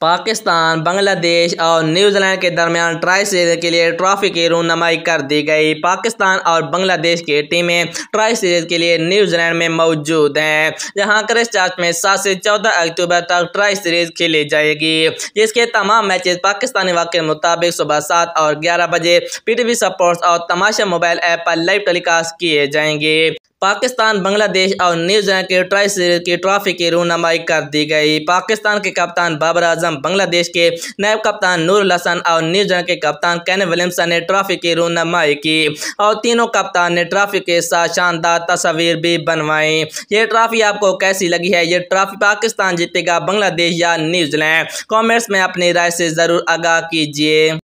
पाकिस्तान बांग्लादेश और न्यूजीलैंड के दरमियान ट्राई सीरीज के लिए ट्रॉफी की रूनमाई कर दी गई पाकिस्तान और बांग्लादेश की टीमें ट्राई सीरीज के लिए न्यूजीलैंड में मौजूद हैं जहां क्रिस चार्च में सात से चौदह अक्टूबर तक ट्राई सीरीज खेली जाएगी जिसके तमाम मैचेस पाकिस्तानी वक्त के मुताबिक सुबह सात और ग्यारह बजे पी टी सपोर्ट्स और तमाशा मोबाइल ऐप पर लाइव टेलीकास्ट किए जाएंगे पाकिस्तान बांग्लादेश और न्यूजीलैंड के ट्राई सीरीज की ट्रॉफी की रूनमाई कर दी गई पाकिस्तान के कप्तान बाबर आजम बांग्लादेश के नायब कप्तान नूर हसन और न्यूजीलैंड के कप्तान कैन विलियमसन ने ट्रॉफी की रूनमाई की और तीनों कप्तान ने ट्रॉफी के साथ शानदार तस्वीर भी बनवाई ये ट्रॉफी आपको कैसी लगी है ये ट्रॉफी पाकिस्तान जीतेगा बांग्लादेश या न्यूजीलैंड कॉमेंट्स में अपनी राय से ज़रूर आगाह कीजिए